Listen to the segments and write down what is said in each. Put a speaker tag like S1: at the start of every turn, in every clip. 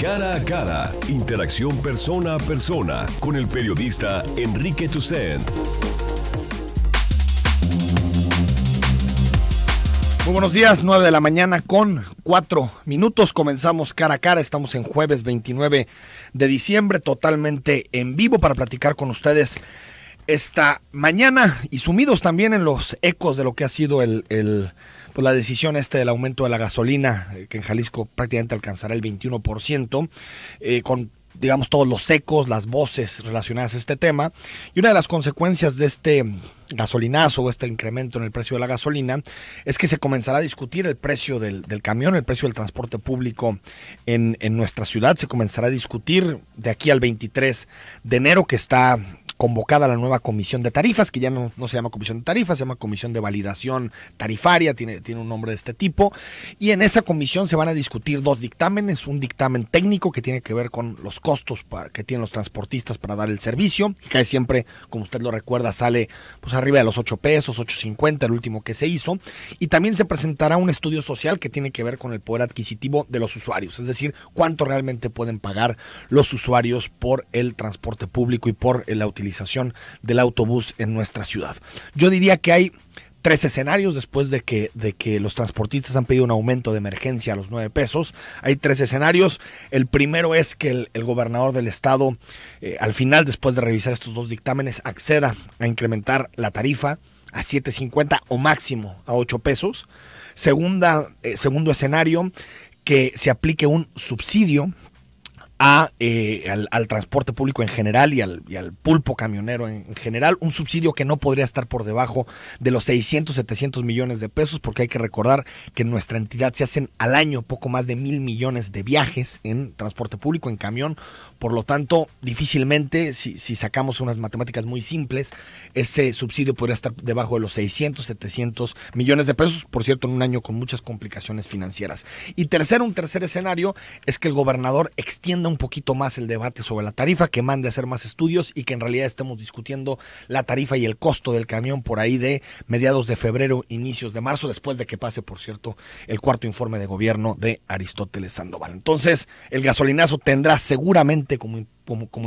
S1: Cara a cara, interacción persona a persona con el periodista Enrique Toussaint Muy buenos días, 9 de la mañana con 4 minutos. Comenzamos cara a cara, estamos en jueves 29 de diciembre, totalmente en vivo para platicar con ustedes esta mañana y sumidos también en los ecos de lo que ha sido el pues, la decisión este del aumento de la gasolina, eh, que en Jalisco prácticamente alcanzará el 21%, eh, con digamos todos los ecos, las voces relacionadas a este tema. Y una de las consecuencias de este gasolinazo o este incremento en el precio de la gasolina es que se comenzará a discutir el precio del, camión, el precio del transporte público en, en, nuestra ciudad. Se comenzará a discutir de aquí al 23 de enero, que está convocada la nueva comisión de tarifas, que ya no, se llama comisión de tarifas, se llama comisión de validación tarifaria, tiene, tiene un nombre de este tipo. Y en esa comisión se van a discutir dos dictámenes, un dictamen técnico que tiene que ver con los costos que tienen los transportistas para dar el servicio, que siempre, como usted lo recuerda, sale pues arriba de los 8 pesos, 8.50, el último que se hizo. Y también se presentará un estudio social que tiene que ver con el poder adquisitivo de los usuarios, es decir, cuánto realmente pueden pagar los usuarios por el transporte público y por la utilización del autobús en nuestra ciudad. Yo diría que hay tres escenarios después de que, de que los transportistas han pedido un aumento de emergencia a los nueve pesos. Hay tres escenarios. El primero es que el, gobernador del estado, eh, al final, después de revisar estos dos dictámenes, acceda a incrementar la tarifa a 7.50 o máximo a 8 pesos. Segunda, eh, segundo escenario, que se aplique un subsidio a, eh, al, transporte público en general y al, pulpo camionero en, en, general, un subsidio que no podría estar por debajo de los 600, 700 millones de pesos, porque hay que recordar que en nuestra entidad se hacen al año poco más de mil millones de viajes en transporte público, en camión, por lo tanto, difícilmente, si, sacamos unas matemáticas muy simples, ese subsidio podría estar debajo de los 600, 700 millones de pesos, por cierto, en un año con muchas complicaciones financieras. Y tercero, un tercer escenario es que el gobernador extienda un poquito más el debate sobre la tarifa, que mande a hacer más estudios y que en realidad estemos discutiendo la tarifa y el costo del camión por ahí de mediados de febrero, inicios de marzo, después de que pase, por cierto, el cuarto informe de gobierno de Aristóteles Sandoval. Entonces, el gasolinazo tendrá seguramente como,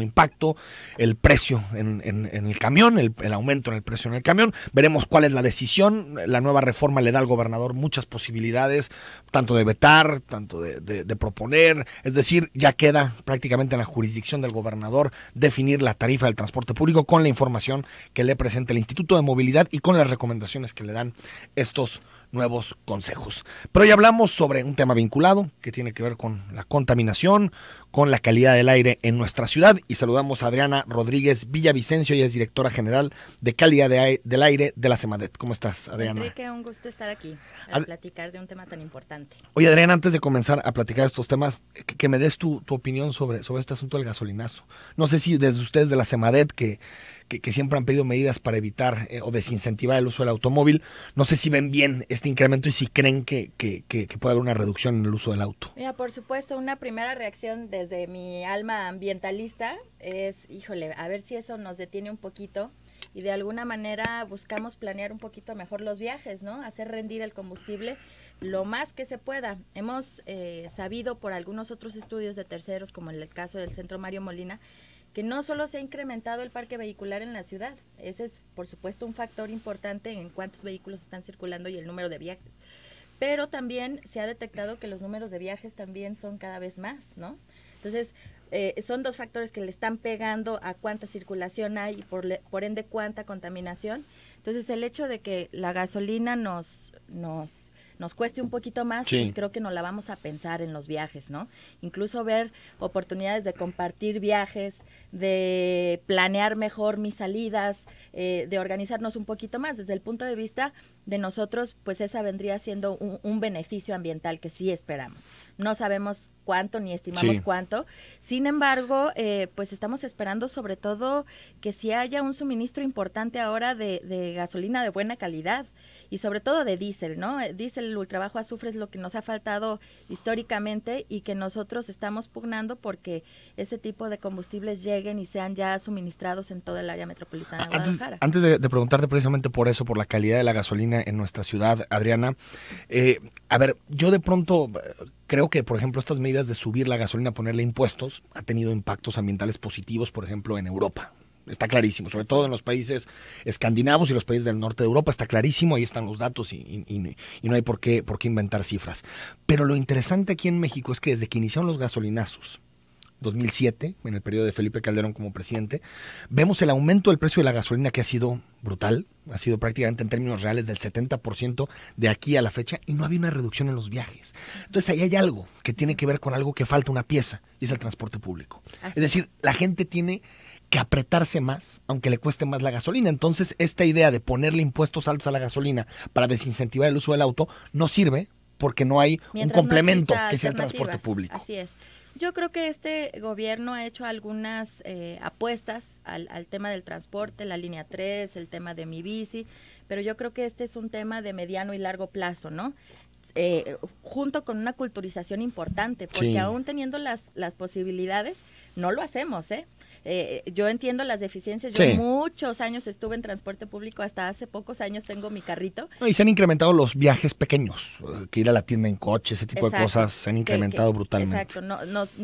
S1: impacto el precio en, el camión, el, aumento en el precio en el camión. Veremos cuál es la decisión. La nueva reforma le da al gobernador muchas posibilidades, tanto de vetar, tanto de, de proponer. Es decir, ya queda prácticamente en la jurisdicción del gobernador definir la tarifa del transporte público con la información que le presenta el Instituto de Movilidad y con las recomendaciones que le dan estos nuevos consejos. Pero hoy hablamos sobre un tema vinculado que tiene que ver con la contaminación, con la calidad del aire en nuestra ciudad y saludamos a Adriana Rodríguez Villavicencio, ella es directora general de calidad del aire de la Semadet. ¿Cómo estás, Adriana? Enrique, un
S2: gusto estar aquí a platicar de un tema tan importante.
S1: Oye, Adriana, antes de comenzar a platicar estos temas, que, me des tu, opinión sobre, sobre este asunto del gasolinazo. No sé si desde ustedes de la Semadet que que, siempre han pedido medidas para evitar eh, o desincentivar el uso del automóvil. No sé si ven bien este incremento y si creen que, que, puede haber una reducción en el uso del auto.
S2: Mira, por supuesto, una primera reacción desde mi alma ambientalista es, híjole, a ver si eso nos detiene un poquito y de alguna manera buscamos planear un poquito mejor los viajes, ¿no? Hacer rendir el combustible lo más que se pueda. Hemos eh, sabido por algunos otros estudios de terceros, como en el caso del Centro Mario Molina, que no solo se ha incrementado el parque vehicular en la ciudad, ese es por supuesto un factor importante en cuántos vehículos están circulando y el número de viajes, pero también se ha detectado que los números de viajes también son cada vez más, ¿no? Entonces, eh, son dos factores que le están pegando a cuánta circulación hay y por, por ende cuánta contaminación. Entonces, el hecho de que la gasolina nos, nos nos cueste un poquito más, pues creo que no la vamos a pensar en los viajes, ¿no? Incluso ver oportunidades de compartir viajes, de planear mejor mis salidas, eh, de organizarnos un poquito más. Desde el punto de vista de nosotros, pues esa vendría siendo un, beneficio ambiental que sí esperamos. No sabemos cuánto ni estimamos cuánto. Sin embargo, eh, pues estamos esperando sobre todo que si haya un suministro importante ahora de gasolina de buena calidad y sobre todo de diésel, ¿no? Eh, diésel, ultrabajo azufre es lo que nos ha faltado históricamente y que nosotros estamos pugnando porque ese tipo de combustibles lleguen y sean ya suministrados en todo el área
S1: metropolitana de Guadalajara. Antes, de, preguntarte precisamente por eso, por la calidad de la gasolina en nuestra ciudad, Adriana, eh, a ver, yo de pronto eh, creo que, por ejemplo, estas medidas de subir la gasolina, ponerle impuestos, ha tenido impactos ambientales positivos, por ejemplo, en Europa, está clarísimo, sobre todo en los países escandinavos y los países del norte de Europa, está clarísimo, ahí están los datos y, no hay por qué, por qué inventar cifras. Pero lo interesante aquí en México es que desde que iniciaron los gasolinazos, 2007, en el periodo de Felipe Calderón como presidente, vemos el aumento del precio de la gasolina que ha sido brutal, ha sido prácticamente en términos reales del 70% de aquí a la fecha y no había una reducción en los viajes. Entonces ahí hay algo que tiene que ver con algo que falta una pieza y es el transporte público. Es decir, la gente tiene que apretarse más, aunque le cueste más la gasolina. Entonces, esta idea de ponerle impuestos altos a la gasolina para desincentivar el uso del auto no sirve porque no hay un complemento que sea el transporte público. Así
S2: es. Yo creo que este gobierno ha hecho algunas eh, apuestas al, tema del transporte, la línea 3, el tema de mi bici, pero yo creo que este es un tema de mediano y largo plazo, ¿no? Eh, junto con una culturización importante, porque aún teniendo las, las posibilidades, no lo hacemos, ¿eh? Eh, yo entiendo las deficiencias. Yo muchos años estuve en transporte público, hasta hace pocos años tengo mi carrito.
S1: y se han incrementado los viajes pequeños, eh, que ir a la tienda en coche, ese tipo de cosas se han incrementado brutalmente.
S2: Exacto, nos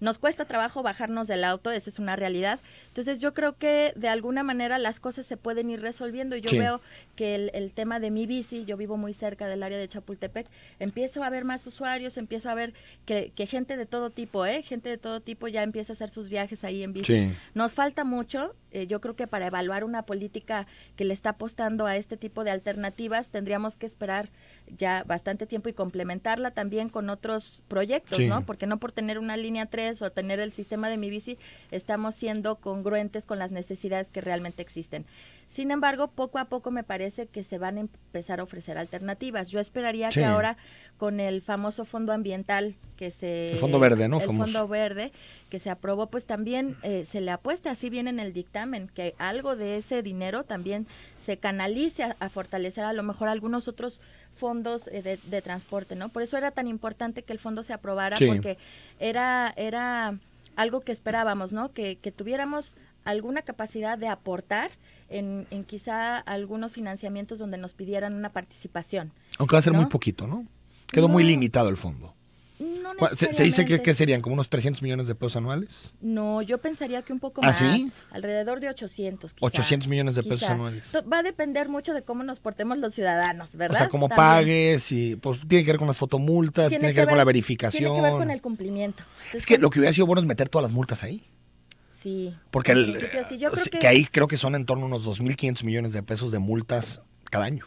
S2: nos cuesta trabajo bajarnos del auto, eso es una realidad. Entonces yo creo que de alguna manera las cosas se pueden ir resolviendo. Yo veo que el, tema de mi bici, yo vivo muy cerca del área de Chapultepec, empiezo a ver más usuarios, empiezo a ver que, gente de todo tipo, ¿eh? gente de todo tipo ya empieza a hacer sus viajes ahí en bici. Nos falta mucho, eh, yo creo que para evaluar una política que le está apostando a este tipo de alternativas tendríamos que esperar ya bastante tiempo y complementarla también con otros proyectos, ¿no? Porque no por tener una línea 3 o tener el sistema de mi bici estamos siendo congruentes con las necesidades que realmente existen. Sin embargo, poco a poco me parece que se van a empezar a ofrecer alternativas. Yo esperaría que ahora con el famoso fondo ambiental que se... El fondo verde, ¿no? El fondo verde que se aprobó, pues también eh, se le apueste. así viene en el dictamen, que algo de ese dinero también se canalice a fortalecer a lo mejor algunos otros fondos eh, de, transporte, ¿no? Por eso era tan importante que el fondo se aprobara, porque era, era algo que esperábamos, ¿no? Que, tuviéramos alguna capacidad de aportar en, en, quizá algunos financiamientos donde nos pidieran una participación.
S1: Aunque va a ser muy poquito, ¿no? Quedó muy limitado el fondo.
S2: No ¿Se, dice que, serían
S1: como unos 300 millones de pesos anuales?
S2: No, yo pensaría que un poco ¿Ah, más. ¿Así? Alrededor de 800,
S1: quizás. 800 millones de pesos anuales.
S2: Va a depender mucho de cómo nos portemos los ciudadanos, ¿verdad? O sea, cómo pagues
S1: y pues tiene que ver con las fotomultas, tiene, que, ver, con la verificación. Tiene que ver con
S2: el cumplimiento. es que lo que hubiera sido
S1: bueno es meter todas las multas ahí.
S2: Sí. Porque ahí
S1: creo que son en torno a unos 2.500 millones de pesos de multas cada año.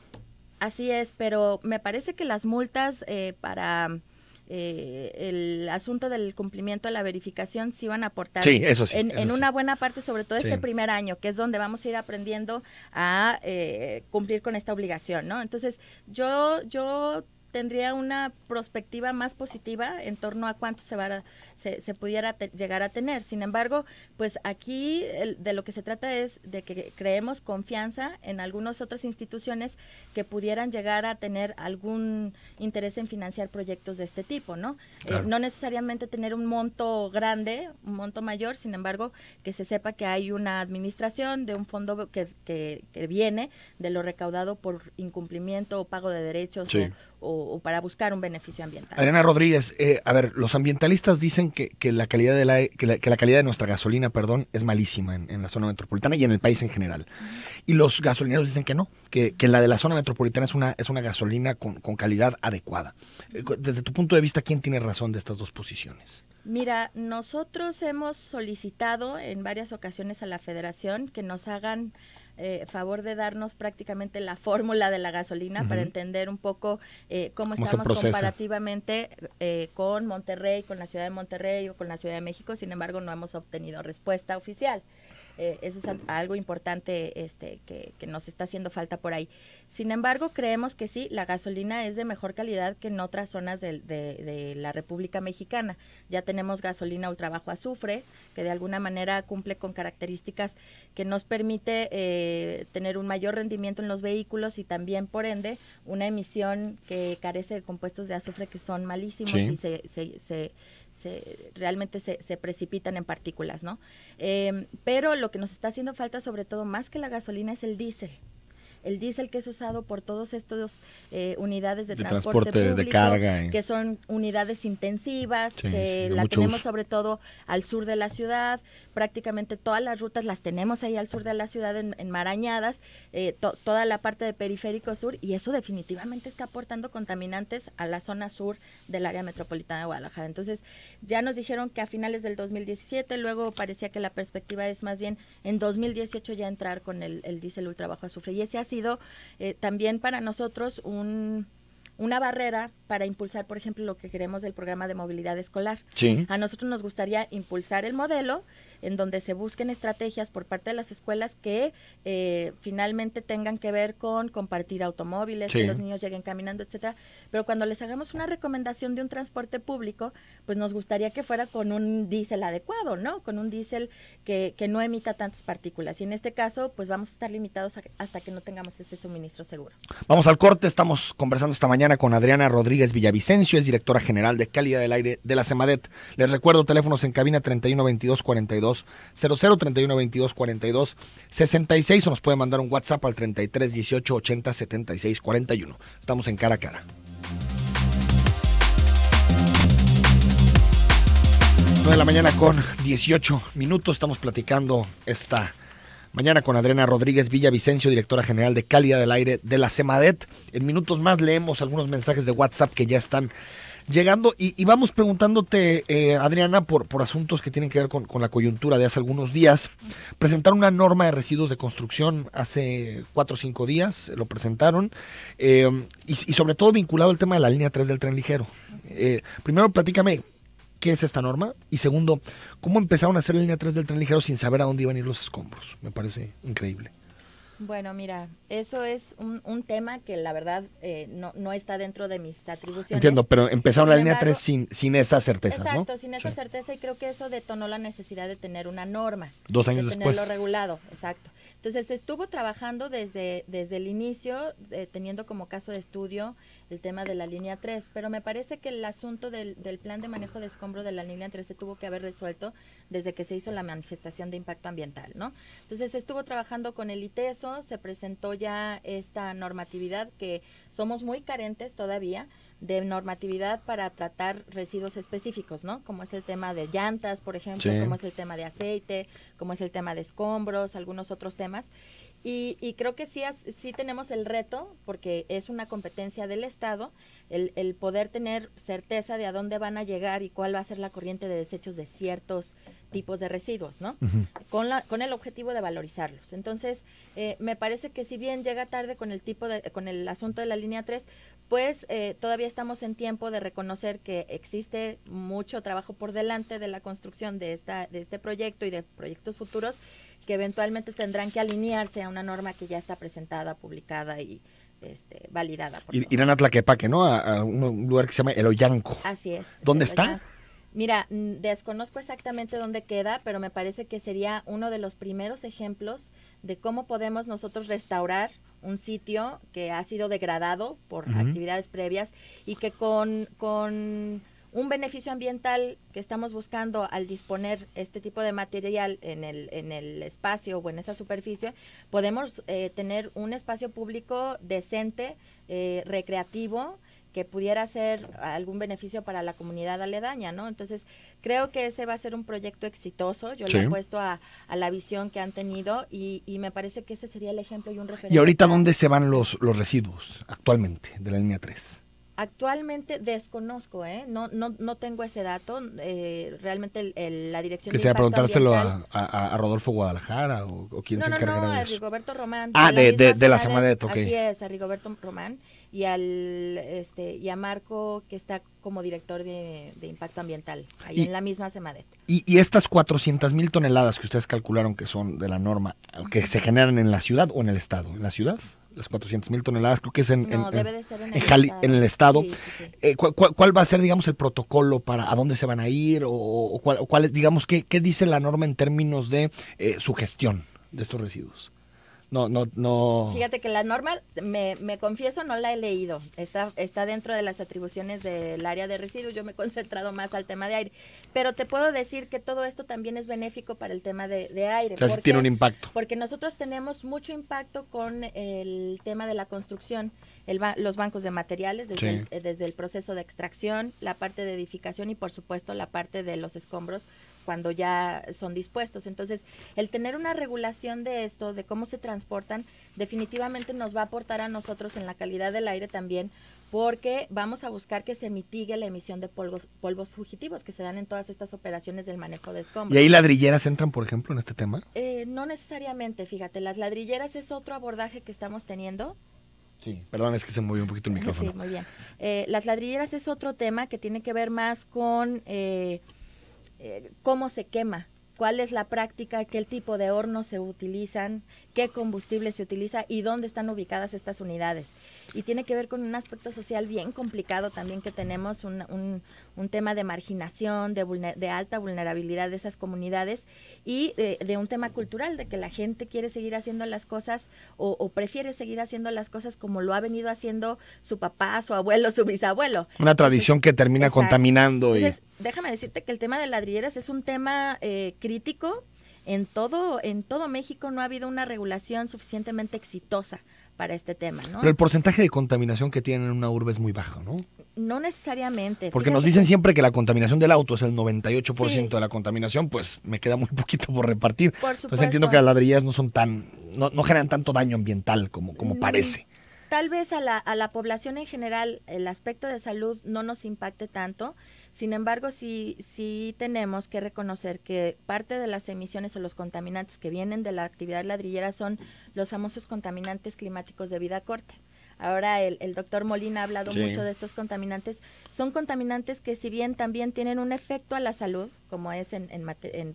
S2: Así es, pero me parece que las multas eh, para eh, el asunto del cumplimiento de la verificación sí van a aportar en, una buena parte, sobre todo este primer año, que es donde vamos a ir aprendiendo a eh, cumplir con esta obligación, ¿no? Entonces, yo, yo tendría una perspectiva más positiva en torno a cuánto se va a se, pudiera llegar a tener. Sin embargo, pues aquí de lo que se trata es de que creemos confianza en algunas otras instituciones que pudieran llegar a tener algún interés en financiar proyectos de este tipo, ¿no? Eh, no necesariamente tener un monto grande, un monto mayor, sin embargo, que se sepa que hay una administración de un fondo que, viene de lo recaudado por incumplimiento o pago de derechos o, para buscar un beneficio ambiental.
S1: Rodríguez, eh, a ver, los ambientalistas dicen que, la, calidad de calidad de nuestra gasolina perdón, es malísima en, la zona metropolitana y en el país en general. Y los gasolineros dicen que no, que, la de la zona metropolitana es una, es una gasolina con, con calidad adecuada. Eh, desde tu punto de vista, ¿quién tiene razón de estas dos posiciones?
S2: Mira, nosotros hemos solicitado en varias ocasiones a la federación que nos hagan eh, favor de darnos prácticamente la fórmula de la gasolina para entender un poco eh, cómo, estamos comparativamente eh, con Monterrey, con la ciudad de Monterrey o con la Ciudad de México. Sin embargo, no hemos obtenido respuesta oficial. Eh, eso es algo importante este, que, nos está haciendo falta por ahí. Sin embargo, creemos que sí, la gasolina es de mejor calidad que en otras zonas de, la República Mexicana. Ya tenemos gasolina ultra bajo azufre, que de alguna manera cumple con características que nos permite eh, tener un mayor rendimiento en los vehículos y también, por ende, una emisión que carece de compuestos de azufre que son malísimos y se, se realmente se, precipitan en partículas, ¿no? Eh, pero lo que nos está haciendo falta sobre todo más que la gasolina es el diésel el diésel que es usado por todos estos eh, unidades de, transporte, de carga, que son unidades intensivas, que la tenemos sobre todo al sur de la ciudad, prácticamente todas las rutas las tenemos ahí al sur de la ciudad enmarañadas, eh, toda la parte de periférico sur, y eso definitivamente está aportando contaminantes a la zona sur del área metropolitana de Guadalajara. Entonces, ya nos dijeron que a finales del 2017, luego parecía que la perspectiva es más bien en 2018 ya entrar con el, el diésel ultra bajo azufre, y ese sido eh, también para nosotros un, una barrera para impulsar, por ejemplo, lo que queremos del programa de movilidad escolar. A nosotros nos gustaría impulsar el modelo en donde se busquen estrategias por parte de las escuelas que eh, finalmente tengan que ver con compartir automóviles, que los niños lleguen caminando, etcétera. Pero cuando les hagamos una recomendación de un transporte público, pues nos gustaría que fuera con un diésel adecuado, ¿no? Con un diésel que, no emita tantas partículas. Y en este caso, pues vamos a estar limitados hasta que no tengamos este suministro seguro.
S1: Vamos al corte, estamos conversando esta mañana con Adriana Rodríguez Villavicencio, es directora general de calidad del aire de la CEMADET. Les recuerdo teléfonos en cabina 31 22 42 00 31 22 42 66 o nos puede mandar un WhatsApp al 33 18 80 76 41. Estamos en cara a cara. 9 de la mañana con 18 minutos. Estamos platicando esta mañana con Adriana Rodríguez Villavicencio, directora general de Calidad del Aire de la CEMADET. En minutos más leemos algunos mensajes de WhatsApp que ya están llegando y, vamos preguntándote, eh, Adriana, por, por asuntos que tienen que ver con, la coyuntura de hace algunos días. Presentaron una norma de residuos de construcción hace cuatro o cinco días, lo presentaron, eh, y, sobre todo vinculado al tema de la línea 3 del tren ligero. Eh, primero, platícame, qué es esta norma y segundo, cómo empezaron a hacer la línea 3 del tren ligero sin saber a dónde iban a ir los escombros. Me parece increíble.
S2: Bueno, mira, eso es un, un tema que la verdad eh, no, no, está dentro de mis atribuciones. Entiendo, pero empezaron la línea 3 sin, sin esa certeza. Exacto, sin esa certeza y creo que eso detonó la necesidad de tener una norma. Dos años después. Tenerlo regulado, exacto. Entonces estuvo trabajando desde, desde el inicio, eh, teniendo como caso de estudio el tema de la línea 3, pero me parece que el asunto del, plan de manejo de escombro de la línea 3 se tuvo que haber resuelto desde que se hizo la manifestación de impacto ambiental, ¿no? Entonces estuvo trabajando con el ITESO, se presentó ya esta normatividad que somos muy carentes todavía de normatividad para tratar residuos específicos, ¿no? Como es el tema de llantas, por ejemplo, como es el tema de aceite, como es el tema de escombros, algunos otros temas. Y, creo que sí, sí tenemos el reto, porque es una competencia del Estado, el, poder tener certeza de a dónde van a llegar y cuál va a ser la corriente de desechos de ciertos tipos de residuos, ¿no? con, la, con el objetivo de valorizarlos. Entonces, eh, me parece que si bien llega tarde con el tipo de, con el asunto de la línea 3, pues eh, todavía estamos en tiempo de reconocer que existe mucho trabajo por delante de la construcción de esta, de este proyecto y de proyectos futuros que eventualmente tendrán que alinearse a una norma que ya está presentada, publicada y este, validada.
S1: Irán a Tlaquepaque, ¿no? A, un lugar que se llama El Ollanco. Así es. ¿Dónde está?
S2: Mira, desconozco exactamente dónde queda, pero me parece que sería uno de los primeros ejemplos de cómo podemos nosotros restaurar un sitio que ha sido degradado por actividades previas y que con un beneficio ambiental que estamos buscando al disponer este tipo de material en el, en el espacio o en esa superficie, podemos eh, tener un espacio público decente, eh, recreativo, que pudiera ser algún beneficio para la comunidad aledaña, ¿no? Entonces, creo que ese va a ser un proyecto exitoso. Yo lo le puesto a, a, la visión que han tenido y, y, me parece que ese sería el ejemplo y un referente. ¿Y ahorita
S1: dónde se van los, los residuos actualmente de la línea 3?
S2: Actualmente desconozco, ¿eh? no, no, no tengo ese dato. Eh, realmente la dirección. Que sea preguntárselo
S1: a, Rodolfo Guadalajara o, quién se encargará no, de A Rigoberto Román. Ah, de, la SEMADET, de
S2: es, a Rigoberto Román y al este y a Marco que está como director de, impacto ambiental ahí en la misma Semadet.
S1: Y, y estas 400 mil toneladas que ustedes calcularon que son de la norma que se generan en la ciudad o en el estado, en la ciudad las 400 mil toneladas, creo que es en, en, el estado. Eh, ¿cuál, va a ser, digamos, el protocolo para a dónde se van a ir o, cuál, es, digamos, qué, qué, dice la norma en términos de eh, su gestión de estos residuos? no, no, no.
S2: Fíjate que la norma, me, me confieso, no la he leído. Está, está dentro de las atribuciones del área de residuos. Yo me he concentrado más al tema de aire. Pero te puedo decir que todo esto también es benéfico para el tema de, aire. Casi tiene un impacto. Porque nosotros tenemos mucho impacto con el tema de la construcción. los bancos de materiales, desde, el, eh, desde el proceso de extracción, la parte de edificación y por supuesto la parte de los escombros cuando ya son dispuestos. Entonces, el tener una regulación de esto, de cómo se transportan, definitivamente nos va a aportar a nosotros en la calidad del aire también, porque vamos a buscar que se mitigue la emisión de polvos, polvos fugitivos que se dan en todas estas operaciones del manejo de escombros. ¿Y ahí
S1: ladrilleras entran, por ejemplo, en este tema?
S2: Eh, no necesariamente, fíjate, las ladrilleras es otro abordaje que estamos teniendo.
S1: Sí, perdón, es que se movió un poquito el micrófono. Sí, muy
S2: bien. Eh, las ladrilleras es otro tema que tiene que ver más con... Eh, eh, cómo se quema, cuál es la práctica, qué tipo de hornos se utilizan, qué combustible se utiliza y dónde están ubicadas estas unidades. Y tiene que ver con un aspecto social bien complicado también que tenemos, un, un, tema de marginación, de, alta vulnerabilidad de esas comunidades y de, un tema cultural, de que la gente quiere seguir haciendo las cosas o, prefiere seguir haciendo las cosas como lo ha venido haciendo su papá, su abuelo, su bisabuelo.
S1: Una tradición que termina contaminando. Y...
S2: déjame decirte que el tema de ladrilleras es un tema eh, crítico en todo, en todo México no ha habido una regulación suficientemente exitosa para este tema, ¿no? Pero el
S1: porcentaje de contaminación que tienen en una urbe es muy bajo, ¿no?
S2: No necesariamente. Porque nos dicen
S1: siempre que la contaminación del auto es el 98% de la contaminación, pues me queda muy poquito por repartir. Por Entonces entiendo que las ladrillas no son tan, no, no generan tanto daño ambiental como, como mm, parece.
S2: Tal vez a la, a la población en general el aspecto de salud no nos impacte tanto, sin embargo, sí, sí tenemos que reconocer que parte de las emisiones o los contaminantes que vienen de la actividad ladrillera son los famosos contaminantes climáticos de vida corta. Ahora el, doctor Molina ha hablado mucho de estos contaminantes. Son contaminantes que si bien también tienen un efecto a la salud, como es en,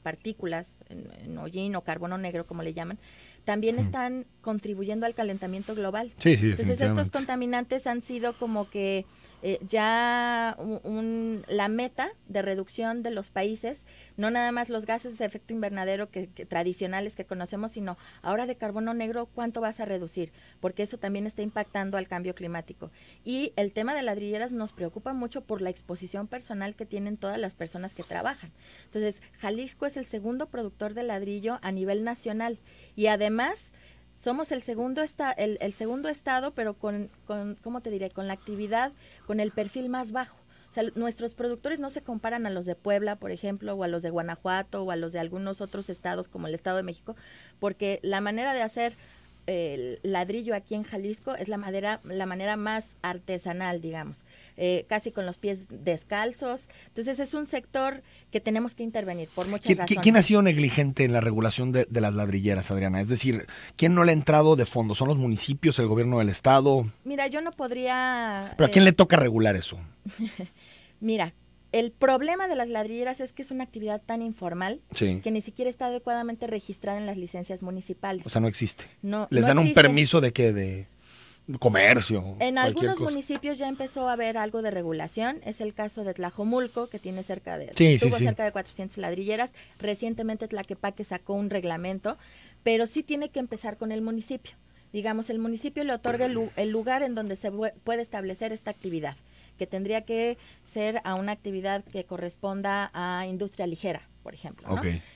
S2: partículas, en, hollín o carbono negro, como le llaman, también están contribuyendo al calentamiento global. Entonces estos contaminantes han sido como que eh, ya la meta de reducción de los países, no nada más los gases de efecto invernadero que, tradicionales que conocemos, sino ahora de carbono negro, ¿cuánto vas a reducir? Porque eso también está impactando al cambio climático. Y el tema de ladrilleras nos preocupa mucho por la exposición personal que tienen todas las personas que trabajan. Entonces, Jalisco es el segundo productor de ladrillo a nivel nacional y además somos el segundo, el, el segundo estado, pero con, con, ¿cómo te diré? Con la actividad, con el perfil más bajo. O sea, nuestros productores no se comparan a los de Puebla, por ejemplo, o a los de Guanajuato, o a los de algunos otros estados como el Estado de México, porque la manera de hacer el ladrillo aquí en Jalisco es la madera, la manera más artesanal, digamos, eh, casi con los pies descalzos. Entonces es un sector que tenemos que intervenir por muchas ¿Quién, ¿Quién ha sido
S1: negligente en la regulación de, las ladrilleras, Adriana? Es decir, ¿quién no le ha entrado de fondo? ¿Son los municipios, el gobierno del estado?
S2: Mira, yo no podría. Pero ¿a quién eh, le
S1: toca regular eso?
S2: Mira, el problema de las ladrilleras es que es una actividad tan informal que ni siquiera está adecuadamente registrada en las licencias municipales. O sea, no
S1: existe. No. Les dan un permiso de que de comercio. En algunos
S2: municipios ya empezó a haber algo de regulación. Es el caso de Tlajomulco, que tiene cerca de, tuvo cerca de 400 ladrilleras. Recientemente Tlaquepaque sacó un reglamento, pero sí tiene que empezar con el municipio. Digamos, el municipio le otorga el lugar en donde se puede establecer esta actividad que tendría que ser a una actividad que corresponda a industria ligera, por ejemplo.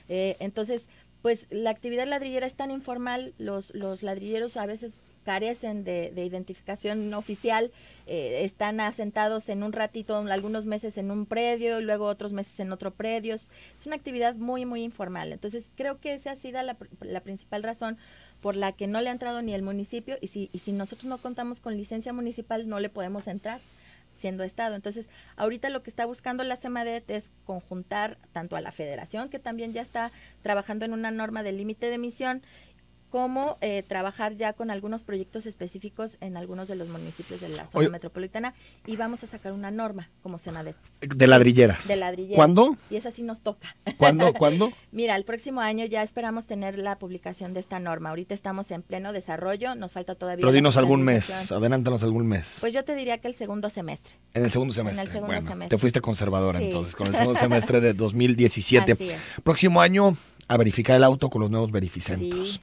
S2: Eh, entonces, pues la actividad ladrillera es tan informal, los, los ladrilleros a veces carecen de, identificación oficial, eh, están asentados en un ratito, algunos meses en un predio y luego otros meses en otro predio. Es una actividad muy, muy informal. Entonces creo que esa ha sido la, principal razón por la que no le ha entrado ni el municipio y si, y si nosotros no contamos con licencia municipal no le podemos entrar siendo Estado. Entonces, ahorita lo que está buscando la CEMADET es conjuntar tanto a la Federación, que también ya está trabajando en una norma de límite de emisión, cómo eh, trabajar ya con algunos proyectos específicos en algunos de los municipios de la zona metropolitana y vamos a sacar una norma como se De ladrilleras. De ladrilleras. ¿Cuándo? Y esa sí nos
S1: toca. ¿Cuándo? ¿Cuándo?
S2: Mira, el próximo año ya esperamos tener la publicación de esta norma. Ahorita estamos en pleno desarrollo, nos falta todavía... Pero dinos algún mes,
S1: adelántanos algún mes.
S2: Pues yo te diría que el segundo semestre.
S1: En el segundo semestre. En el segundo semestre. Te fuiste conservadora entonces, con el segundo semestre de 2017. Así es. Próximo año a verificar el auto con los nuevos verificentos.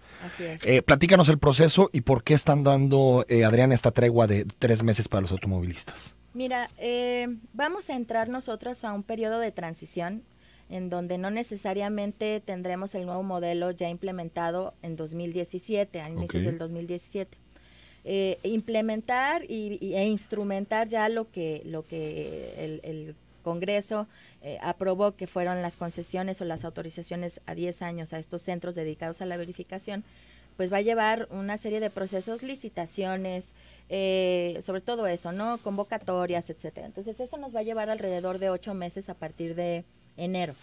S1: Eh, platícanos el proceso y por qué están dando, eh, Adrián, esta tregua de tres meses para los automovilistas.
S2: Mira, eh, vamos a entrar nosotros a un periodo de transición en donde no necesariamente tendremos el nuevo modelo ya implementado en 2017, a inicios del 2017. Eh, implementar y, e instrumentar ya lo que, lo que el Congreso eh, aprobó que fueron las concesiones o las autorizaciones a 10 años a estos centros dedicados a la verificación, pues va a llevar una serie de procesos, licitaciones, eh, sobre todo eso, ¿no? Convocatorias, etcétera. Entonces eso nos va a llevar alrededor de ocho meses a partir de enero.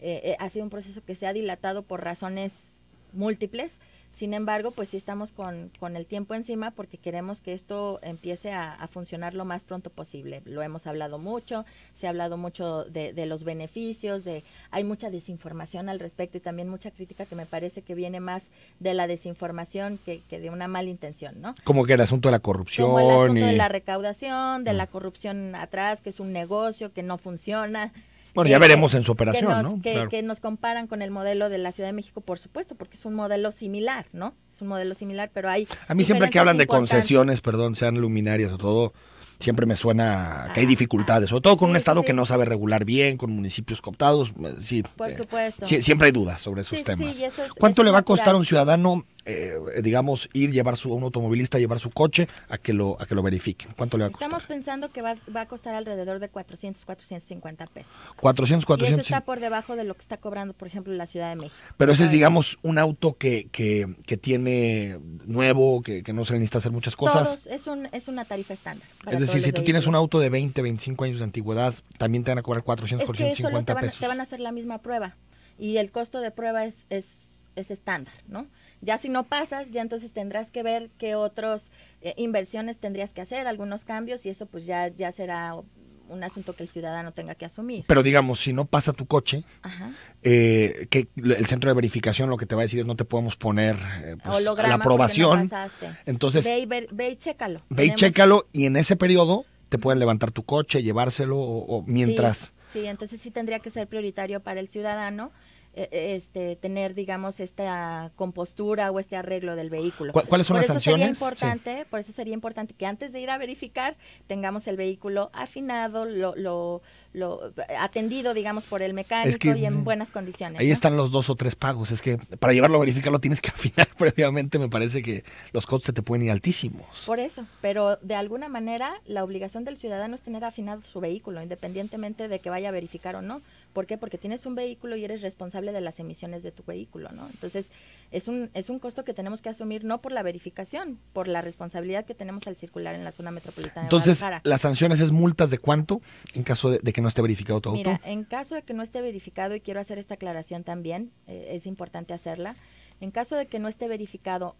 S2: Eh, ha sido un proceso que se ha dilatado por razones múltiples, sin embargo, pues sí estamos con, con el tiempo encima porque queremos que esto empiece a, funcionar lo más pronto posible. Lo hemos hablado mucho, se ha hablado mucho de, los beneficios, de hay mucha desinformación al respecto y también mucha crítica que me parece que viene más de la desinformación que, de una mala intención, ¿no?
S1: Como que el asunto de la corrupción. Como el asunto de la
S2: recaudación, de la corrupción atrás, que es un negocio que no funciona.
S1: Bueno, ya veremos en su operación, ¿no? Que,
S2: nos comparan con el modelo de la Ciudad de México, por supuesto, porque es un modelo similar, ¿no? Es un modelo similar, pero hay. A mí siempre que hablan de concesiones,
S1: perdón, sean luminarias o todo, siempre me suena que hay dificultades, sobre todo con un estado que no sabe regular bien, con municipios cooptados, eh, sí. Por eh, supuesto. siempre hay dudas sobre esos temas. ¿Cuánto le va a costar a un ciudadano eh, digamos, ir, llevar su, a un automovilista, llevar su coche a que lo, a que lo verifiquen? ¿Cuánto le va a
S2: costar? Estamos pensando que va, a costar alrededor de 400, 450 pesos.
S1: 400, 450. Y eso está
S2: por debajo de lo que está cobrando, por ejemplo, la Ciudad de México.
S1: Pero ese es, ah. digamos, un auto que, que, que tiene nuevo, que, no se le necesita hacer muchas cosas.
S2: es, un, es una tarifa estándar. Es decir, si tú tienes
S1: un auto de 20, 25 años de antigüedad, también te van a cobrar 400, 450 pesos. Te van, te
S2: van a hacer la misma prueba y el costo de prueba es, es, es estándar, ¿no? Ya si no pasas, ya entonces tendrás que ver qué otras eh, inversiones tendrías que hacer, algunos cambios y eso pues ya, ya será un asunto que el ciudadano tenga que asumir.
S1: Pero digamos, si no pasa tu coche, eh, que el centro de verificación lo que te va a decir es no te podemos poner eh, pues, la aprobación. Entonces, ve y,
S2: ve, ve y, chécalo. Ve y chécalo
S1: y en ese periodo te pueden levantar tu coche, llevárselo o, mientras.
S2: sí, entonces sí tendría que ser prioritario para el ciudadano eh, eh, este, tener, digamos, esta compostura o este arreglo del vehículo. ¿Cuáles son las sanciones? importante, Por eso sería importante que antes de ir a verificar tengamos el vehículo afinado, lo, lo, atendido, digamos, por el mecánico y en buenas condiciones. Ahí están
S1: los dos o tres pagos. Es que para llevarlo a verificarlo tienes que afinar previamente. Me parece que los costes se te pueden ir altísimos.
S2: Por eso, pero de alguna manera la obligación del ciudadano es tener afinado su vehículo, independientemente de que vaya a verificar o no. ¿Por qué? Porque tienes un vehículo y eres responsable de las emisiones de tu vehículo, ¿no? Entonces, es un, es un costo que tenemos que asumir no por la verificación, por la responsabilidad que tenemos al circular en la zona metropolitana. Entonces, las sanciones
S1: es multas de cuánto en caso de, de que no no esté verificado auto?
S2: en caso de que no esté verificado, y quiero hacer esta aclaración también, eh, es importante hacerla, en caso de que no esté verificado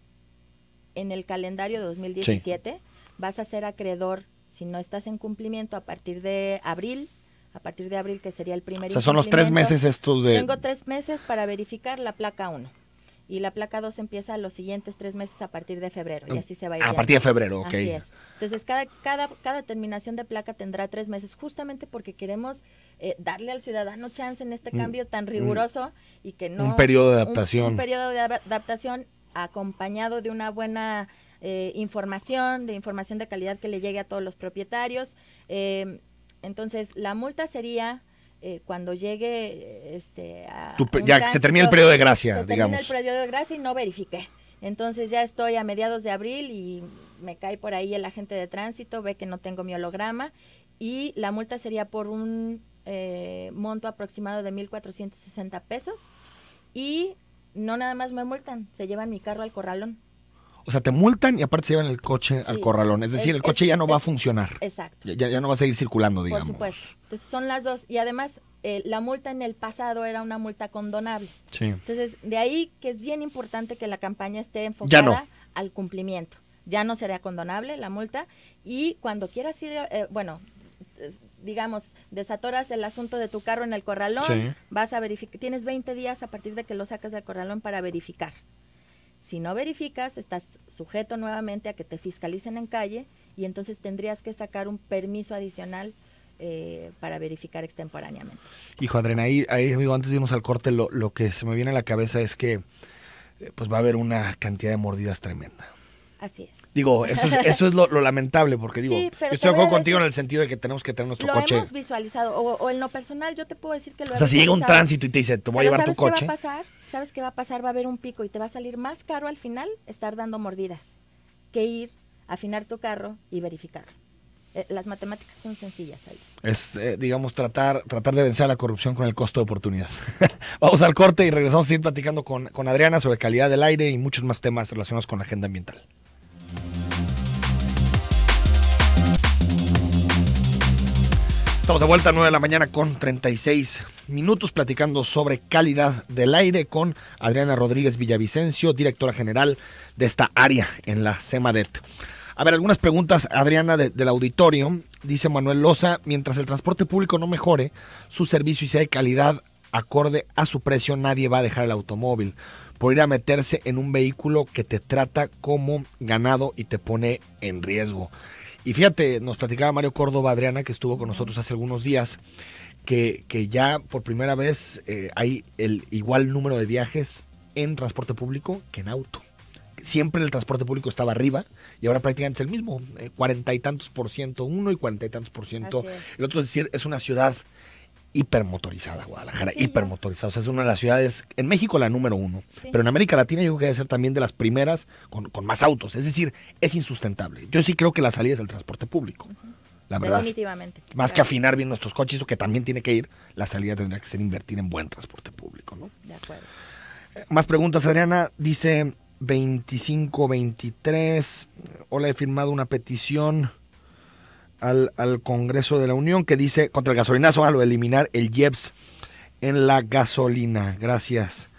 S2: en el calendario de 2017, vas a ser acreedor, si no estás en cumplimiento, a partir de abril, a partir de abril que sería el primer O sea, son los tres meses estos de... Tengo tres meses para verificar la placa 1 y la placa 2 empieza los siguientes tres meses a partir de febrero y ah, así se va a ir. A partir de febrero, ok. Entonces, cada, cada, cada terminación de placa tendrá tres meses justamente porque queremos eh, darle al ciudadano chance en este mm. cambio tan mm. riguroso y que no... Un periodo de adaptación. Un, periodo de adaptación acompañado de una buena eh, información, de información de calidad que le llegue a todos los propietarios. Eh, entonces, la multa sería eh, cuando llegue este, a
S1: ya se termina el periodo de gracia, se digamos. Termina el
S2: periodo de gracia y no verifique. Entonces ya estoy a mediados de abril y me cae por ahí el agente de tránsito, ve que no tengo mi holograma y la multa sería por un eh, monto aproximado de 1.460 pesos y no nada más me multan, se llevan mi carro al corralón.
S1: O sea, te multan y aparte se llevan el coche al corralón. Es decir, el coche ya no va a funcionar. Exacto. Ya, no va a seguir circulando, digamos. Por
S2: supuesto. Entonces son las dos. Y además, eh, la multa en el pasado era una multa condonable.
S1: Sí. Entonces,
S2: de ahí que es bien importante que la campaña esté enfocada al cumplimiento. Ya no sería condonable la multa. Y cuando quieras ir, eh, bueno, digamos, desatoras el asunto de tu carro en el corralón, vas a verificar, tienes 20 días a partir de que lo sacas del corralón para verificar. Si no verificas, estás sujeto nuevamente a que te fiscalicen en calle y entonces tendrías que sacar un permiso adicional eh, para verificar extemporáneamente.
S1: Hijo, Adriana, ahí, ahí amigo, antes de irnos al corte, lo, que se me viene a la cabeza es que eh, pues va a haber una cantidad de mordidas tremenda. Así es. Digo, eso es, eso es lo, lamentable, porque digo, estoy de acuerdo contigo en el sentido de que tenemos que tener nuestro coche. Lo hemos
S2: visualizado, o, o, en personal yo te puedo decir que lo O sea, si llega un tránsito
S1: y te dice, te voy a llevar tu coche. ¿Sabes qué va a
S2: pasar? ¿Sabes va a pasar? Va a haber un pico y te va a salir más caro al final estar dando mordidas que ir, a afinar tu carro y verificarlo eh, las matemáticas son sencillas ahí.
S1: Es, eh, digamos, tratar, tratar de vencer la corrupción con el costo de oportunidad. Vamos al corte y regresamos a seguir platicando con, con Adriana sobre calidad del aire y muchos más temas relacionados con la agenda ambiental. Estamos de vuelta a 9 de la mañana con 36 minutos platicando sobre calidad del aire con Adriana Rodríguez Villavicencio, directora general de esta área en la CEMADET. A ver, algunas preguntas, Adriana, del auditorio. Dice Manuel Loza, mientras el transporte público no mejore su servicio y sea de calidad acorde a su precio, nadie va a dejar el automóvil por ir a meterse en un vehículo que te trata como ganado y te pone en riesgo. Y fíjate, nos platicaba Mario Córdoba Adriana, que estuvo con nosotros hace algunos días, que, que ya por primera vez eh, hay el igual número de viajes en transporte público que en auto. Siempre el transporte público estaba arriba y ahora prácticamente es el mismo, eh, cuarenta y tantos por ciento uno y cuarenta y tantos por ciento el otro. Es decir, es una ciudad hipermotorizada Guadalajara, hipermotorizada. O sea, es una de las ciudades, en México la número uno, pero en América Latina yo creo que debe ser también de las primeras con, más autos. Es decir, es insustentable. Yo sí creo que la salida es el transporte público. La verdad. Definitivamente. Más que afinar bien nuestros coches, o que también tiene que ir, la salida tendría que ser invertir en buen transporte público, ¿no? De acuerdo. Eh, más preguntas, Adriana. Dice 2523. Hola, he firmado una petición al, Congreso de la Unión que dice contra el gasolinazo a ah, lo eliminar el IEPS en la gasolina. Gracias.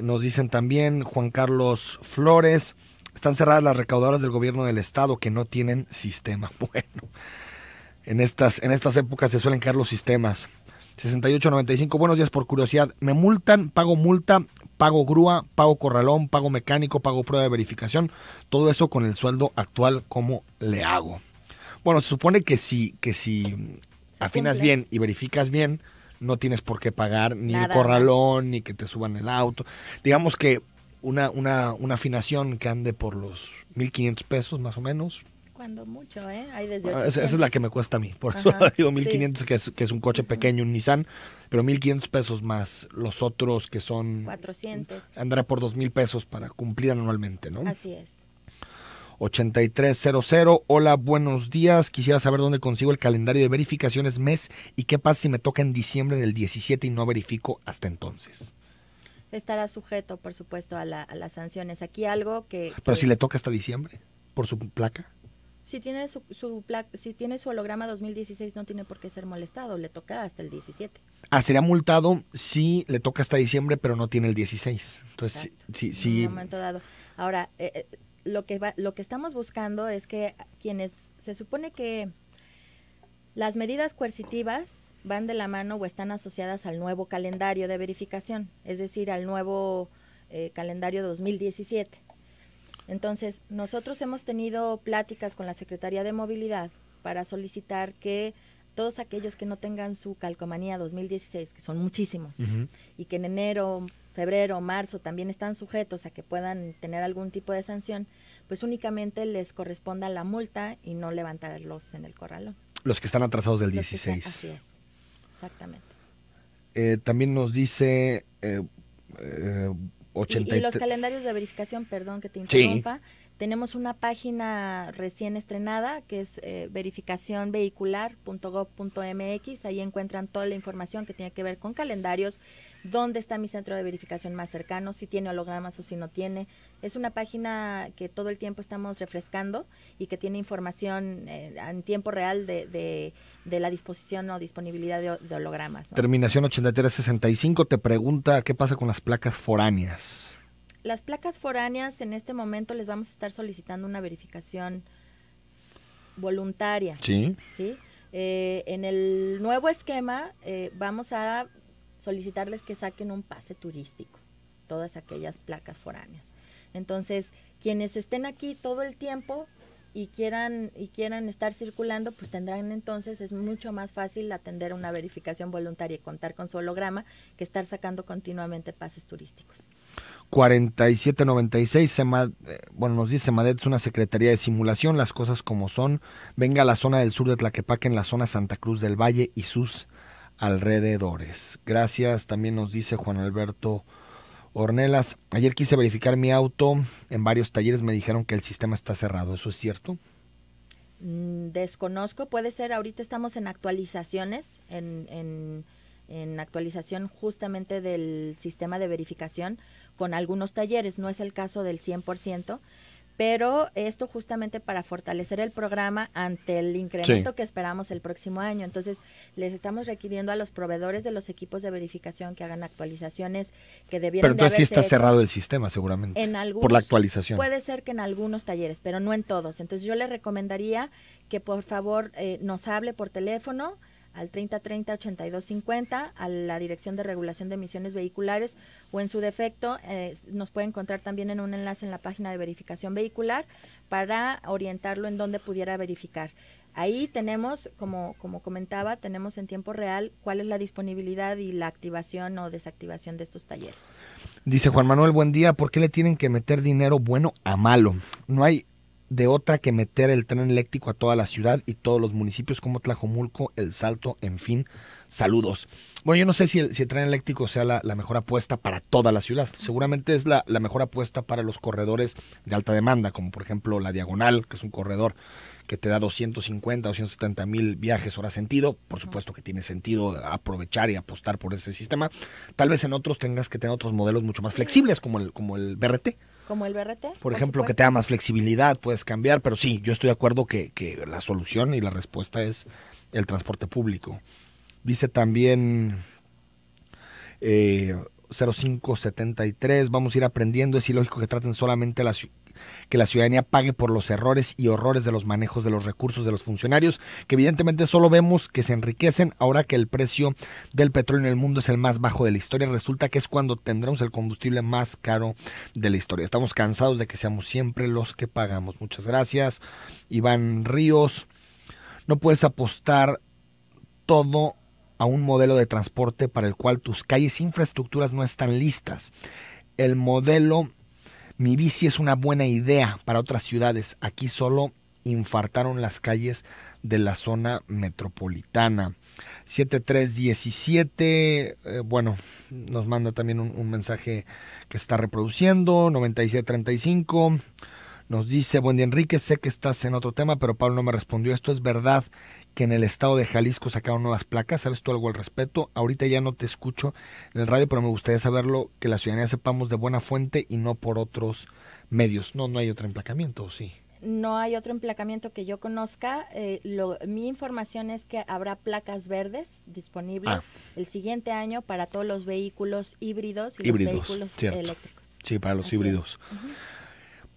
S1: Nos dicen también Juan Carlos Flores. Están cerradas las recaudadoras del gobierno del estado que no tienen sistema. Bueno, en estas, en estas épocas se suelen caer los sistemas. 6895, buenos días por curiosidad. ¿Me multan? ¿Pago multa? ¿Pago grúa? ¿Pago corralón? ¿Pago mecánico? ¿Pago prueba de verificación? Todo eso con el sueldo actual, ¿cómo le hago? Bueno, se supone que si, que si afinas bien y verificas bien, no tienes por qué pagar ni el corralón, ni que te suban el auto. Digamos que una, una, afinación que ande por los 1.500 pesos más o menos.
S2: Cuando mucho, ¿eh? Ah, esa, es la que me cuesta a mí, por eso digo 1.500, que, es, que es un coche pequeño,
S1: un Nissan, pero 1.500 pesos más los otros que son... 400. Andará por 2.000 pesos para cumplir anualmente, ¿no? Así es. 8300. Hola, buenos días. Quisiera saber dónde consigo el calendario de verificaciones mes y qué pasa si me toca en diciembre del 17 y no verifico hasta entonces.
S2: Estará sujeto, por supuesto, a, las sanciones. Aquí algo que... Pero
S1: si le toca hasta diciembre, por su placa.
S2: Si tiene su, si tiene su holograma 2016 no tiene por qué ser molestado, le toca hasta el 17.
S1: Ah, sería multado si le toca hasta diciembre, pero no tiene el 16. Entonces, sí sí momento
S2: dado. Ahora, eh, eh, lo que, lo que estamos buscando es que quienes se supone que las medidas coercitivas van de la mano o están asociadas al nuevo calendario de verificación, es decir, al nuevo eh, calendario 2017. Entonces, nosotros hemos tenido pláticas con la Secretaría de Movilidad para solicitar que todos aquellos que no tengan su calcomanía 2016, que son muchísimos, y que en enero, febrero, marzo, también están sujetos a que puedan tener algún tipo de sanción, pues únicamente les corresponda la multa y no levantarlos en el corralón.
S1: Los que están atrasados del 16. así
S2: es, exactamente.
S1: Eh, también nos dice... Eh, eh Y, los calendarios
S2: de verificación, perdón que te interrumpa. Tenemos una página recién estrenada que es eh, verificacionvehicular.gov.mx. Ahí encuentran toda la información que tiene que ver con calendarios dónde está mi centro de verificación más cercano, si tiene hologramas o si no tiene. Es una página que todo el tiempo estamos refrescando y que tiene información eh, en tiempo real de, la disposición o disponibilidad de, hologramas. ¿no?
S1: Terminación 8365 te pregunta qué pasa con las placas foráneas.
S2: Las placas foráneas en este momento les vamos a estar solicitando una verificación voluntaria. Sí. ¿sí? Eh, en el nuevo esquema eh, vamos a solicitarles que saquen un pase turístico, todas aquellas placas foráneas. Entonces, quienes estén aquí todo el tiempo y quieran y quieran estar circulando, pues tendrán entonces es mucho más fácil atender una verificación voluntaria y contar con su holograma que estar sacando continuamente pases turísticos.
S1: 4796, eh, bueno, nos dice Madet es una secretaría de simulación, las cosas como son. Venga a la zona del sur de Tlaquepaque, en la zona Santa Cruz del Valle y sus alrededores. Gracias, también nos dice Juan Alberto Ornelas. Ayer quise verificar mi auto, en varios talleres me dijeron que el sistema está cerrado, ¿eso es cierto?
S2: Mm, desconozco, puede ser, ahorita estamos en actualizaciones, en, en, en actualización justamente del sistema de verificación con algunos talleres, no es el caso del 100%, pero esto justamente para fortalecer el programa ante el incremento que esperamos el próximo año. Entonces, les estamos requiriendo a los proveedores de los equipos de verificación que hagan actualizaciones que debieran Pero entonces sí está cerrado
S1: el sistema seguramente por la actualización. Puede
S2: ser que en algunos talleres, pero no en todos. Entonces, yo le recomendaría que por favor eh, nos hable por teléfono al 3030-8250, a la Dirección de Regulación de Emisiones Vehiculares o en su defecto eh, nos puede encontrar también en un enlace en la página de verificación vehicular para orientarlo en donde pudiera verificar. Ahí tenemos, como, como comentaba, tenemos en tiempo real cuál es la disponibilidad y la activación o desactivación de estos talleres.
S1: Dice Juan Manuel, buen día, ¿por qué le tienen que meter dinero bueno a malo? No hay de otra que meter el tren eléctrico a toda la ciudad y todos los municipios como Tlajomulco, El Salto, en fin, saludos. Bueno, yo no sé si el, el tren eléctrico sea la, mejor apuesta para toda la ciudad, seguramente es la, mejor apuesta para los corredores de alta demanda, como por ejemplo la Diagonal, que es un corredor que te da 250, 270 mil viajes hora sentido. Por supuesto que tiene sentido aprovechar y apostar por ese sistema. Tal vez en otros tengas que tener otros modelos mucho más flexibles, como el, como el BRT. Como el BRT. Por, ejemplo, que te da más flexibilidad, puedes cambiar, pero sí, yo estoy de acuerdo que, la solución y la respuesta es el transporte público. Dice también 0573, eh, vamos a ir aprendiendo, es ilógico que traten solamente la ciudad que la ciudadanía pague por los errores y horrores de los manejos de los recursos de los funcionarios, que evidentemente solo vemos que se enriquecen ahora que el precio del petróleo en el mundo es el más bajo de la historia. Resulta que es cuando tendremos el combustible más caro de la historia. Estamos cansados de que seamos siempre los que pagamos. Muchas gracias. Iván Ríos, no puedes apostar todo a un modelo de transporte para el cual tus calles e infraestructuras no están listas. El modelo mi bici es una buena idea para otras ciudades. Aquí solo infartaron las calles de la zona metropolitana. 7317, eh, bueno, nos manda también un, un, mensaje que está reproduciendo. 9735. Nos dice, buen Enrique, sé que estás en otro tema, pero Pablo no me respondió. ¿Esto es verdad que en el estado de Jalisco sacaron nuevas placas? ¿Sabes tú algo al respecto? Ahorita ya no te escucho en el radio, pero me gustaría saberlo, que la ciudadanía sepamos de buena fuente y no por otros medios. No, no hay otro emplacamiento, sí.
S2: No hay otro emplacamiento que yo conozca. Eh, mi información es que habrá placas verdes disponibles ah. el siguiente año para todos los vehículos híbridos y los vehículos eléctricos.
S1: Sí, para los híbridos.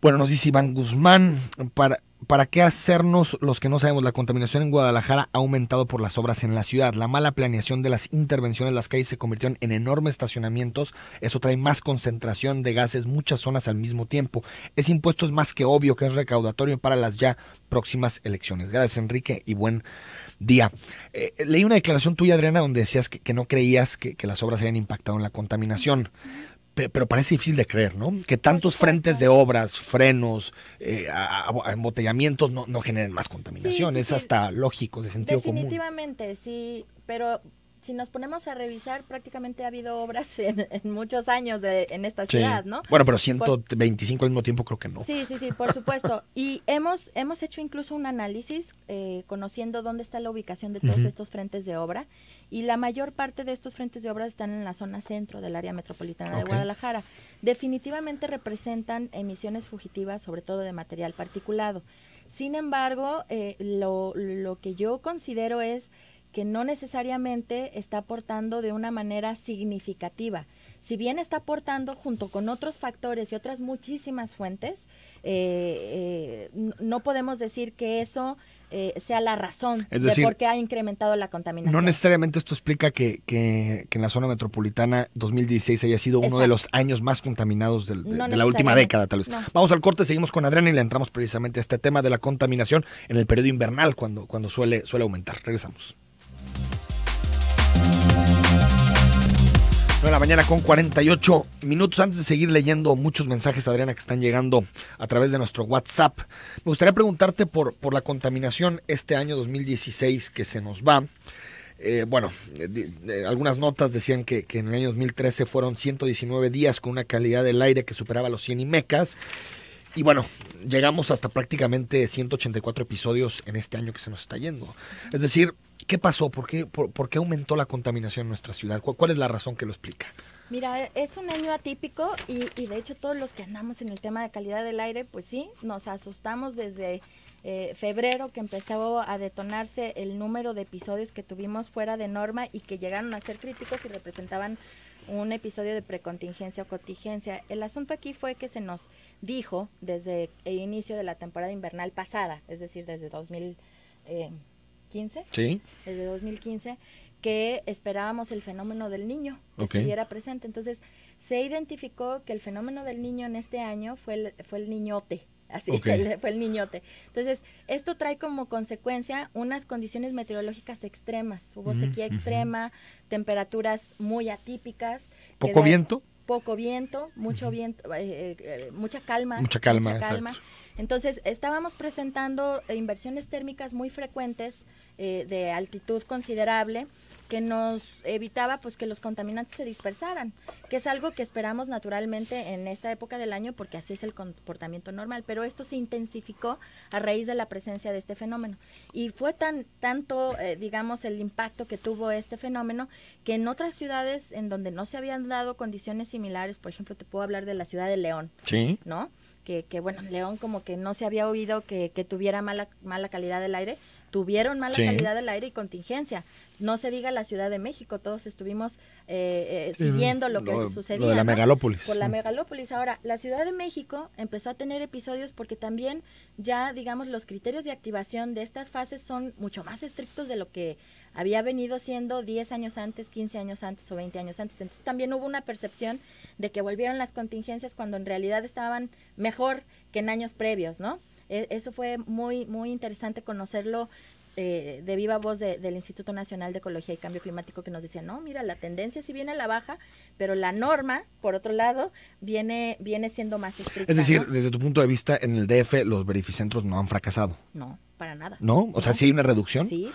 S1: Bueno, nos dice Iván Guzmán, para, ¿para qué hacernos los que no sabemos? La contaminación en Guadalajara ha aumentado por las obras en la ciudad. La mala planeación de las intervenciones, las calles se convirtieron en enormes estacionamientos. Eso trae más concentración de gases, muchas zonas al mismo tiempo. Ese impuesto es más que obvio que es recaudatorio para las ya próximas elecciones. Gracias, Enrique, y buen día. Eh, leí una declaración tuya, Adriana, donde decías que, no creías que, que, las obras hayan impactado en la contaminación pero parece difícil de creer, ¿no? Que tantos frentes de obras, frenos, eh, embotellamientos no, generen más contaminación. es hasta lógico, de sentido común.
S2: Definitivamente, sí, pero si nos ponemos a revisar, prácticamente ha habido obras en, muchos años en esta ciudad, ¿no? Bueno, pero
S1: 125 al mismo tiempo creo que no.
S2: Sí, sí, sí, por supuesto. y hemos, hemos hecho incluso un análisis eh, conociendo dónde está la ubicación de todos estos frentes de obra. Y la mayor parte de estos frentes de obra están en la zona centro del área metropolitana de Guadalajara. Definitivamente representan emisiones fugitivas, sobre todo de material particulado. Sin embargo, eh, lo, lo que yo considero es que no necesariamente está aportando de una manera significativa. Si bien está aportando junto con otros factores y otras muchísimas fuentes, eh, eh, no podemos decir que eso eh, sea la razón de por qué ha incrementado la contaminación. No
S1: necesariamente esto explica que, en la zona metropolitana 2016 haya sido uno de los años más contaminados de, la última década, tal vez. Vamos al corte, seguimos con Adriana y le entramos precisamente a este tema de la contaminación en el periodo invernal cuando, cuando suele, suele aumentar. Regresamos. Bueno, la mañana con 48 minutos. Antes de seguir leyendo muchos mensajes, Adriana, que están llegando a través de nuestro WhatsApp, me gustaría preguntarte por, por la contaminación este año 2016 que se nos va. Eh, bueno, eh, eh, algunas notas decían que, en el año 2013 fueron 119 días con una calidad del aire que superaba los 100 mecas Y bueno, llegamos hasta prácticamente 184 episodios en este año que se nos está yendo. Es decir, ¿Qué pasó? ¿Por qué, aumentó la contaminación en nuestra ciudad? ¿Cuál, es la razón que lo explica?
S2: Mira, es un año atípico y, de hecho todos los que andamos en el tema de calidad del aire, pues sí, nos asustamos desde eh, febrero que empezó a detonarse el número de episodios que tuvimos fuera de norma y que llegaron a ser críticos y representaban un episodio de precontingencia o contingencia. El asunto aquí fue que se nos dijo desde el inicio de la temporada invernal pasada, es decir, desde 2000. 15, sí. desde 2015, que esperábamos el fenómeno del niño que estuviera presente. Entonces, se identificó que el fenómeno del niño en este año fue el, fue el niñote. Así que fue el niñote. Entonces, esto trae como consecuencia unas condiciones meteorológicas extremas. Hubo mm, sequía extrema, temperaturas muy atípicas. ¿Poco viento? poco viento, mucho viento, eh, eh, eh, mucha calma. Mucha calma, Entonces, estábamos presentando inversiones térmicas muy frecuentes de altitud considerable que nos evitaba pues que los contaminantes se dispersaran, que es algo que esperamos naturalmente en esta época del año porque así es el comportamiento normal, pero esto se intensificó a raíz de la presencia de este fenómeno y fue tan tanto eh, digamos el impacto que tuvo este fenómeno que en otras ciudades en donde no se habían dado condiciones similares, por ejemplo, te puedo hablar de la ciudad de León, ¿Sí? ¿no? Que, que bueno, León como que no se había oído que, que tuviera mala mala calidad del aire, tuvieron mala calidad del aire y contingencia. No se diga la Ciudad de México, todos estuvimos eh, eh, siguiendo lo que sucedía. por la megalópolis. Por la megalópolis. Ahora, la Ciudad de México empezó a tener episodios porque también ya, digamos, los criterios de activación de estas fases son mucho más estrictos de lo que había venido siendo 10 años antes, 15 años antes o 20 años antes. Entonces también hubo una percepción de que volvieron las contingencias cuando en realidad estaban mejor que en años previos, ¿no? E, eso fue muy, muy interesante conocerlo eh, de viva voz del Instituto Nacional de Ecología y Cambio Climático que nos decía, no, mira, la tendencia sí viene a la baja, pero la norma, por otro lado, viene, viene siendo más estricta. Es decir,
S1: desde tu punto de vista, en el DF los verificentros no han fracasado. No, para nada. ¿No? O sea, sí hay una reducción. Sí,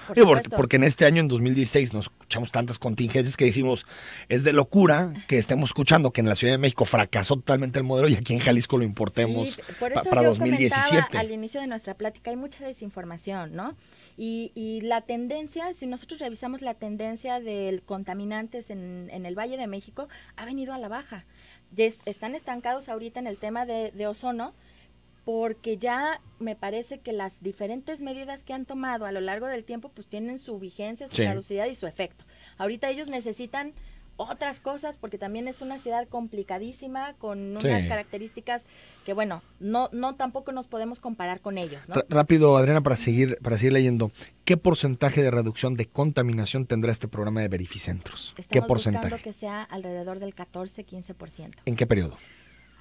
S1: porque, en este año, en 2016, nos escuchamos tantas contingencias que decimos, es de locura que estemos escuchando que en la Ciudad de México fracasó totalmente el modelo y aquí en Jalisco lo importemos para 2017. Al
S2: inicio de nuestra plática hay mucha desinformación, ¿no? Y, la tendencia, si nosotros revisamos la tendencia del contaminantes en, el Valle de México, ha venido a la baja. están estancados ahorita en el tema de, ozono porque ya me parece que las diferentes medidas que han tomado a lo largo del tiempo pues tienen su vigencia, su velocidad caducidad y su efecto. Ahorita ellos necesitan otras cosas, porque también es una ciudad complicadísima, con unas características que, bueno, no, no tampoco nos podemos comparar con ellos.
S1: Rápido, Adriana, para seguir, para seguir leyendo, ¿qué porcentaje de reducción de contaminación tendrá este programa de verificentros? ¿Qué porcentaje? Buscando que
S2: sea alrededor del 14-15%. ¿En qué periodo?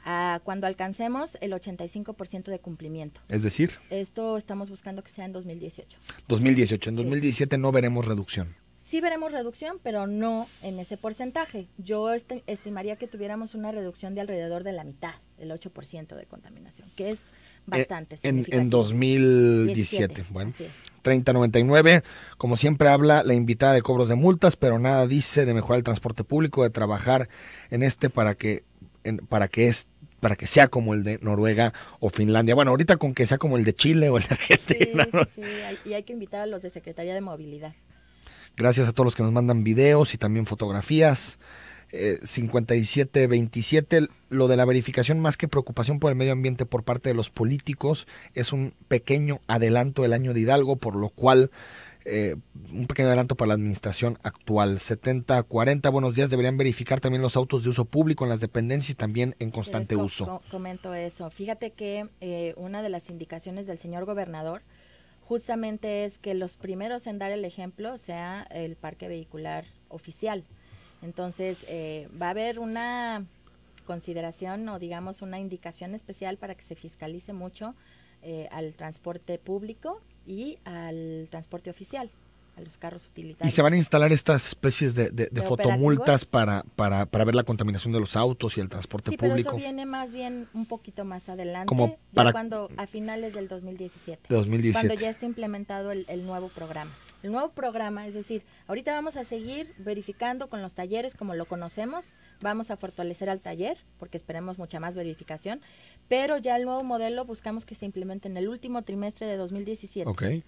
S2: Ah, cuando alcancemos el 85% de cumplimiento. Es decir. Esto estamos buscando que sea en 2018.
S1: 2018. En 2017 no veremos reducción
S2: sí veremos reducción, pero no en ese porcentaje. Yo este, estimaría que tuviéramos una reducción de alrededor de la mitad, el 8% de contaminación, que es eh, bastante. significativo. en, 2017, bueno.
S1: 3099, como siempre habla la invitada de cobros de multas, pero nada dice de mejorar el transporte público, de trabajar en este para que, para que es para que sea como el de Noruega o Finlandia. Bueno, ahorita con que sea como el de Chile o el de Argentina.
S2: sí. y hay que invitar a los de Secretaría de Movilidad.
S1: Gracias a todos los que nos mandan videos y también fotografías. Eh, 5727, lo de la verificación más que preocupación por el medio ambiente por parte de los políticos, es un pequeño adelanto del año de Hidalgo, por lo cual eh, un pequeño adelanto para la administración actual. 7040, buenos días. Deberían verificar también los autos de uso público en las dependencias y también en constante uso.
S2: comento eso. Fíjate que eh, una de las indicaciones del señor gobernador justamente es que los primeros en dar el ejemplo sea el parque vehicular oficial. Entonces, eh, va a haber una consideración o digamos una indicación especial para que se fiscalice mucho eh, al transporte público y al transporte oficial carros Y se van a
S1: instalar estas especies de, fotomultas para, para, ver la contaminación de los autos y el transporte público. Pero eso
S2: viene más bien un poquito más adelante, para, cuando a finales del 2017, 2017. Cuando ya esté implementado el, nuevo programa el nuevo programa, es decir, ahorita vamos a seguir verificando con los talleres como lo conocemos, vamos a fortalecer al taller porque esperemos mucha más verificación, pero ya el nuevo modelo buscamos que se implemente en el último trimestre de 2017. Okay.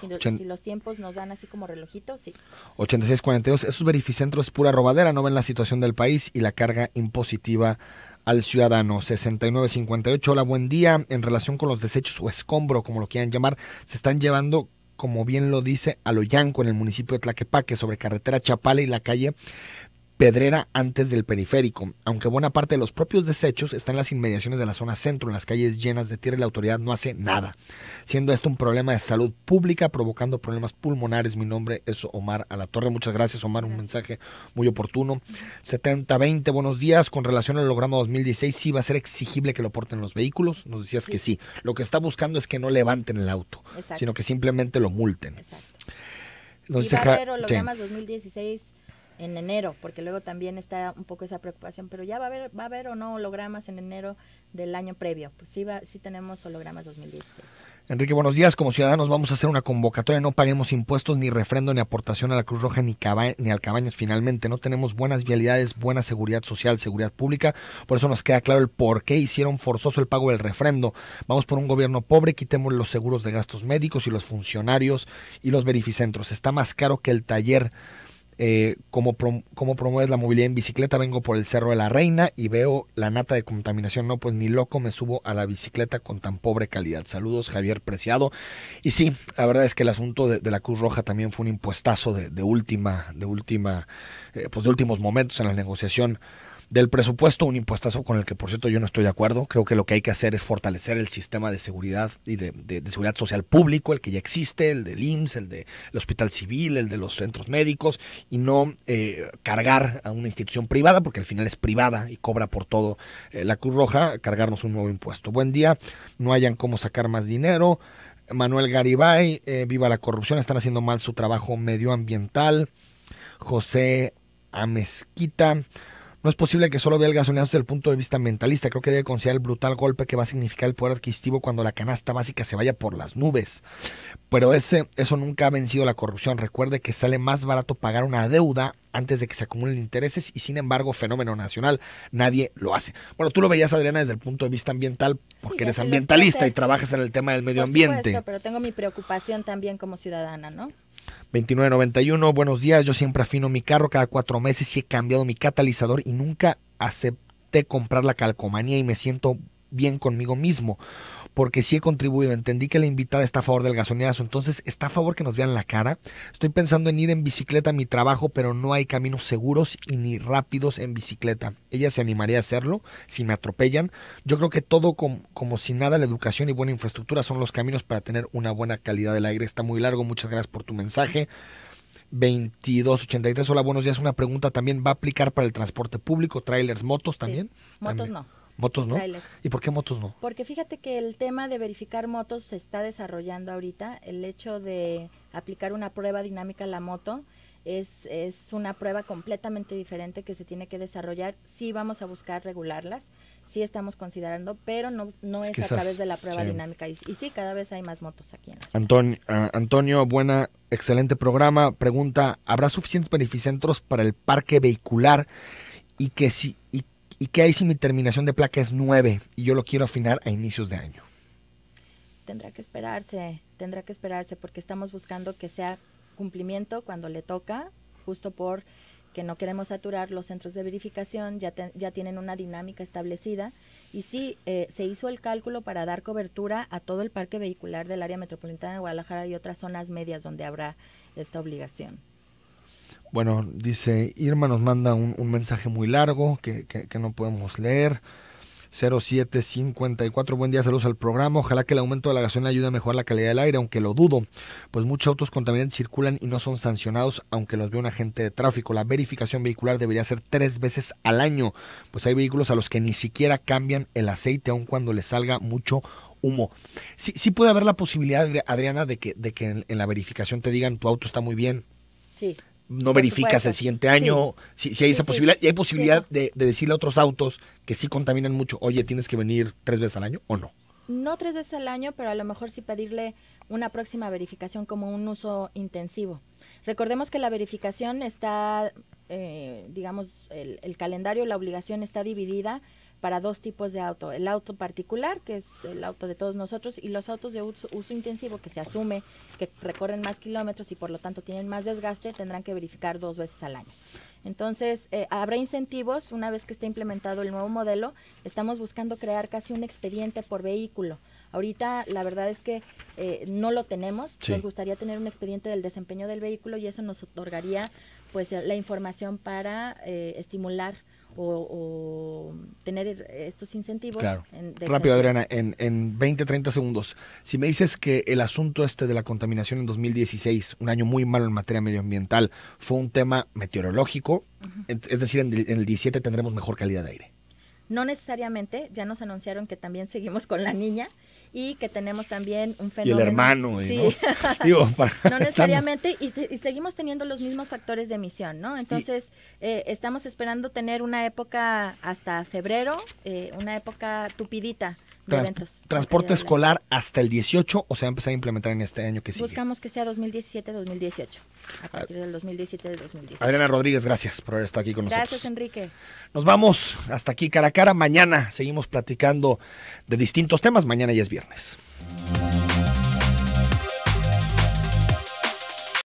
S2: Si, los tiempos nos dan así como
S1: relojito, sí. 8642, esos verificentros es pura robadera, no ven la situación del país y la carga impositiva al ciudadano. 6958, hola, buen día. En relación con los desechos o escombro, como lo quieran llamar, se están llevando como bien lo dice a lo Aloyanco en el municipio de Tlaquepaque sobre carretera Chapala y la calle Pedrera antes del periférico. Aunque buena parte de los propios desechos están en las inmediaciones de la zona centro, en las calles llenas de tierra y la autoridad no hace nada, siendo esto un problema de salud pública provocando problemas pulmonares. Mi nombre es Omar Torre, Muchas gracias, Omar, un mensaje muy oportuno. 7020, buenos días. Con relación al holograma 2016, sí va a ser exigible que lo porten los vehículos. Nos decías que sí. Lo que está buscando es que no levanten el auto, sino que simplemente lo multen. y va a haber
S2: 2016 en enero, porque luego también está un poco esa preocupación, pero ya va a haber, va a haber o no hologramas en enero del año previo. Pues sí, va, sí tenemos hologramas 2016.
S1: Enrique, buenos días. Como ciudadanos vamos a hacer una convocatoria, no paguemos impuestos, ni refrendo, ni aportación a la Cruz Roja, ni, ni al Cabañas finalmente. No tenemos buenas vialidades, buena seguridad social, seguridad pública. Por eso nos queda claro el por qué hicieron forzoso el pago del refrendo. Vamos por un gobierno pobre, quitemos los seguros de gastos médicos y los funcionarios y los verificentros. Está más caro que el taller eh, cómo, promueves la movilidad en bicicleta, vengo por el Cerro de la Reina y veo la nata de contaminación. No, pues ni loco me subo a la bicicleta con tan pobre calidad. Saludos, Javier Preciado. Y sí, la verdad es que el asunto de, la Cruz Roja también fue un impuestazo de, última, de última, eh, pues de últimos momentos en la negociación del presupuesto, un impuestazo con el que, por cierto, yo no estoy de acuerdo. Creo que lo que hay que hacer es fortalecer el sistema de seguridad y de, seguridad social público, el que ya existe, el del IMSS, el del Hospital Civil, el de los centros médicos, y no eh, cargar a una institución privada, porque al final es privada y cobra por todo eh, la Cruz Roja, cargarnos un nuevo impuesto. Buen día, no hayan cómo sacar más dinero. Manuel Garibay, eh, viva la corrupción, están haciendo mal su trabajo medioambiental. José Amezquita, no es posible que solo vea el gasolinazo desde el punto de vista ambientalista. Creo que debe considerar el brutal golpe que va a significar el poder adquisitivo cuando la canasta básica se vaya por las nubes. Pero ese, eso nunca ha vencido la corrupción. Recuerde que sale más barato pagar una deuda antes de que se acumulen intereses y sin embargo, fenómeno nacional, nadie lo hace. Bueno, tú lo veías, Adriana, desde el punto de vista ambiental, porque eres ambientalista y trabajas en el tema del medio ambiente.
S2: pero tengo mi preocupación también como ciudadana, ¿no?
S1: 2991, buenos días, yo siempre afino mi carro cada cuatro meses y he cambiado mi catalizador y nunca acepté comprar la calcomanía y me siento bien conmigo mismo porque sí he contribuido. Entendí que la invitada está a favor del gasoneazo, entonces está a favor que nos vean la cara. Estoy pensando en ir en bicicleta a mi trabajo, pero no hay caminos seguros y ni rápidos en bicicleta. Ella se animaría a hacerlo si me atropellan. Yo creo que todo como si nada, la educación y buena infraestructura son los caminos para tener una buena calidad del aire. Está muy largo, muchas gracias por tu mensaje. 2283, hola, buenos días. Una pregunta también, ¿va a aplicar para el transporte público, trailers, motos también? Motos no. Motos no. ¿Y por qué motos no?
S2: Porque fíjate que el tema de verificar motos se está desarrollando ahorita. El hecho de aplicar una prueba dinámica a la moto es, es una prueba completamente diferente que se tiene que desarrollar. Sí vamos a buscar regularlas, sí estamos considerando, pero no, no es, a través de la prueba dinámica. Y, sí, cada vez hay más motos aquí en la
S1: Antonio, Antonio, buena, excelente programa. Pregunta, ¿habrá suficientes beneficentros para el parque vehicular y que si y qué hay si mi terminación de placa es nueve y yo lo quiero afinar a inicios de año?
S2: Tendrá que esperarse, tendrá que esperarse porque estamos buscando que sea cumplimiento cuando le toca, justo por que no queremos saturar los centros de verificación, ya, ya tienen una dinámica establecida. Y sí, eh, se hizo el cálculo para dar cobertura a todo el parque vehicular del área metropolitana de Guadalajara y otras zonas medias donde habrá esta obligación.
S1: Bueno, dice Irma nos manda un, mensaje muy largo que, no podemos leer. 0754. Buen día, saludos al programa. Ojalá que el aumento de la gasolina ayude a mejorar la calidad del aire, aunque lo dudo, pues muchos autos contaminantes circulan y no son sancionados, aunque los ve un agente de tráfico. La verificación vehicular debería ser tres veces al año, pues hay vehículos a los que ni siquiera cambian el aceite, aun cuando les salga mucho humo. Sí, sí puede haber la posibilidad, Adriana, de que, de que en la verificación te digan tu auto está muy bien. Sí no verificas el siguiente año, si, si, hay esa posibilidad, y hay posibilidad de, decirle a otros autos que sí contaminan mucho, oye, tienes que venir tres veces al año o no.
S2: No tres veces al año, pero a lo mejor sí pedirle una próxima verificación como un uso intensivo. Recordemos que la verificación está, eh, digamos, el calendario, la obligación está dividida para dos tipos de auto, el auto particular, que es el auto de todos nosotros, y los autos de uso, intensivo, que se asume que recorren más kilómetros y por lo tanto tienen más desgaste, tendrán que verificar dos veces al año. Entonces, eh, habrá incentivos una vez que esté implementado el nuevo modelo. Estamos buscando crear casi un expediente por vehículo. Ahorita la verdad es que eh, no lo tenemos. Nos gustaría tener un expediente del desempeño del vehículo y eso nos otorgaría pues la información para eh, estimular o, tener er, estos incentivos. Rápido, Adriana,
S1: en, en 20, 30 segundos. Si me dices que el asunto este de la contaminación en 2016, un año muy malo en materia medioambiental, fue un tema meteorológico, es decir, en, en el 17 tendremos mejor calidad de aire.
S2: No necesariamente, ya nos anunciaron que también seguimos con la niña y que tenemos también un fenómeno. el hermano, sí. ¿no? no necesariamente, y, seguimos teniendo los mismos factores de emisión, ¿no? Entonces, eh, estamos esperando tener una época hasta febrero, eh, una época tupidita
S1: transporte escolar hasta el 18 o se va a empezar a implementar en este año que sigue.
S2: Buscamos que sea 2017-2018, a partir del 2017-2018. Adriana
S1: Rodríguez, gracias por haber estado aquí con nosotros. Gracias, Enrique. Nos vamos hasta aquí cara a cara. Mañana seguimos platicando de distintos temas. Mañana ya es viernes.